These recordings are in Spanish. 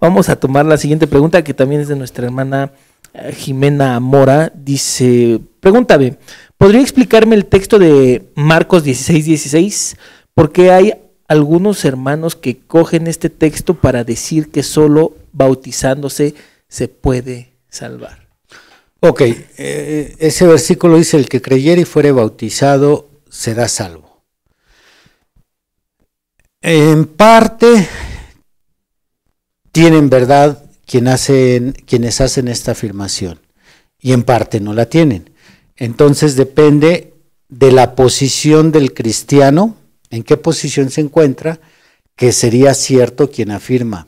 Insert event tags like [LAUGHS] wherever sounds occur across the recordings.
Vamos a tomar la siguiente pregunta que también es de nuestra hermana eh, Jimena Mora. Dice, pregúntame ¿podría explicarme el texto de Marcos 16, 16? Porque hay algunos hermanos que cogen este texto para decir que solo bautizándose se puede salvar. Ok, eh, ese versículo dice, el que creyere y fuere bautizado será salvo. En parte tienen verdad quienes hacen esta afirmación y en parte no la tienen. Entonces depende de la posición del cristiano, en qué posición se encuentra, que sería cierto quien afirma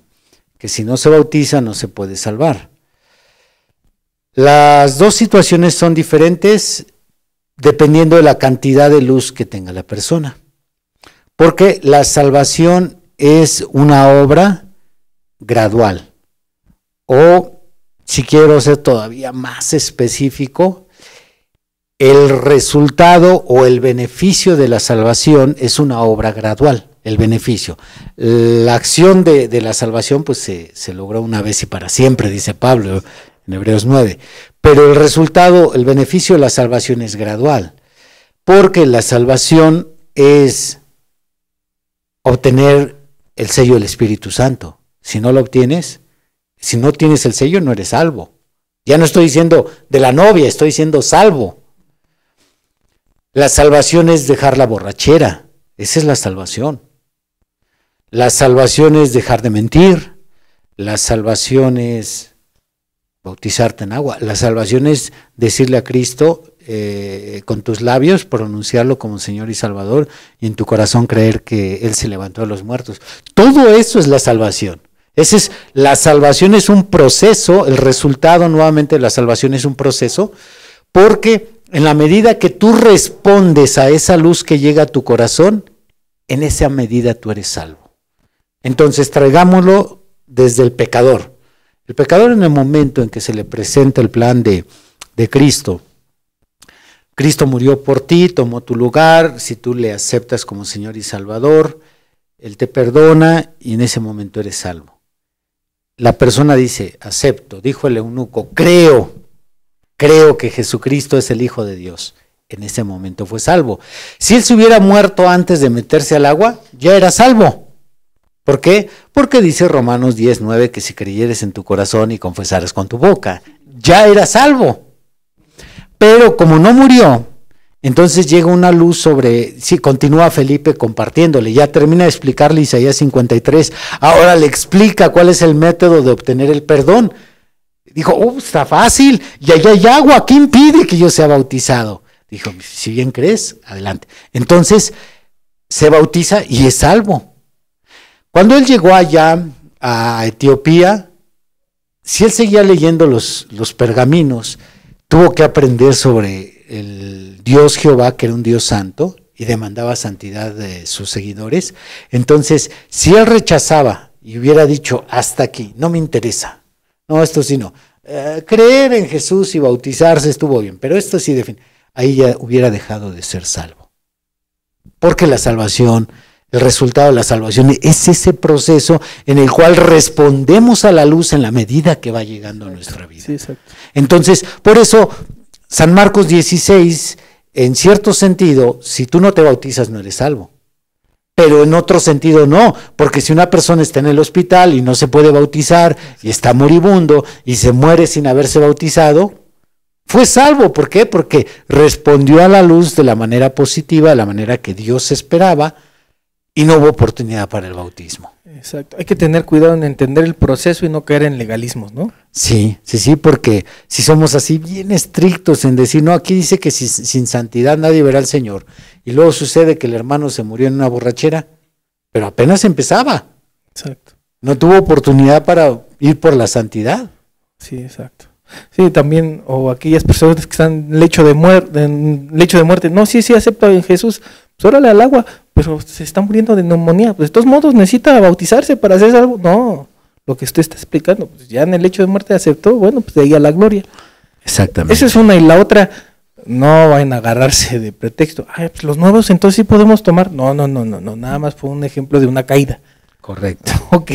que si no se bautiza no se puede salvar. Las dos situaciones son diferentes dependiendo de la cantidad de luz que tenga la persona. Porque la salvación es una obra gradual. O, si quiero ser todavía más específico, el resultado o el beneficio de la salvación es una obra gradual, el beneficio. La acción de, la salvación pues se, se logra una vez y para siempre, dice Pablo en Hebreos 9. Pero el resultado, el beneficio de la salvación es gradual, porque la salvación es obtener el sello del Espíritu Santo. Si no lo obtienes, si no tienes el sello, no eres salvo. Ya no estoy diciendo de la novia, estoy diciendo salvo. La salvación es dejar la borrachera. Esa es la salvación. La salvación es dejar de mentir. La salvación es bautizarte en agua. La salvación es decirle a Cristo eh, con tus labios, pronunciarlo como Señor y Salvador, y en tu corazón creer que Él se levantó de los muertos. Todo eso es la salvación. Ese es, la salvación es un proceso, el resultado nuevamente de la salvación es un proceso, porque en la medida que tú respondes a esa luz que llega a tu corazón, en esa medida tú eres salvo. Entonces traigámoslo desde el pecador el pecador en el momento en que se le presenta el plan de, de Cristo, Cristo murió por ti, tomó tu lugar, si tú le aceptas como Señor y Salvador, Él te perdona y en ese momento eres salvo. La persona dice, acepto, dijo el eunuco, creo, creo que Jesucristo es el Hijo de Dios. En ese momento fue salvo. Si él se hubiera muerto antes de meterse al agua, ya era salvo. ¿Por qué? Porque dice Romanos 10:9 que si creyeres en tu corazón y confesares con tu boca, ya era salvo. Pero como no murió, entonces llega una luz sobre, si continúa Felipe compartiéndole, ya termina de explicarle Isaías 53, ahora le explica cuál es el método de obtener el perdón. Dijo, oh, está fácil, y allá hay agua, ¿qué impide que yo sea bautizado? Dijo, si bien crees, adelante. Entonces se bautiza y es salvo. Cuando él llegó allá a Etiopía, si él seguía leyendo los, los pergaminos, tuvo que aprender sobre el Dios Jehová, que era un Dios santo, y demandaba santidad de sus seguidores. Entonces, si él rechazaba y hubiera dicho, hasta aquí, no me interesa, no, esto sí no, eh, creer en Jesús y bautizarse estuvo bien, pero esto sí, ahí ya hubiera dejado de ser salvo. Porque la salvación el resultado de la salvación es ese proceso en el cual respondemos a la luz en la medida que va llegando a nuestra vida. Entonces, por eso, San Marcos 16, en cierto sentido, si tú no te bautizas, no eres salvo. Pero en otro sentido no, porque si una persona está en el hospital y no se puede bautizar y está moribundo y se muere sin haberse bautizado, fue salvo. ¿Por qué? Porque respondió a la luz de la manera positiva, de la manera que Dios esperaba y no hubo oportunidad para el bautismo. Exacto. Hay que tener cuidado en entender el proceso y no caer en legalismos, ¿no? Sí, sí, sí, porque si somos así bien estrictos en decir, no, aquí dice que sin santidad nadie verá al Señor. Y luego sucede que el hermano se murió en una borrachera, pero apenas empezaba. Exacto. No tuvo oportunidad para ir por la santidad. Sí, exacto. Sí, también, o aquellas personas que están en lecho de muerte, en lecho de muerte, no, sí, sí, acepto en Jesús, pues órale al agua, pues se están muriendo de neumonía, pues de todos modos necesita bautizarse para hacer algo, no, lo que usted está explicando, pues ya en el lecho de muerte aceptó, bueno, pues de ahí a la gloria. Exactamente. Esa es una, y la otra, no van a agarrarse de pretexto, Ay, pues los nuevos entonces sí podemos tomar, no, no, no, no, no, nada más fue un ejemplo de una caída. Correcto. [LAUGHS] Ok.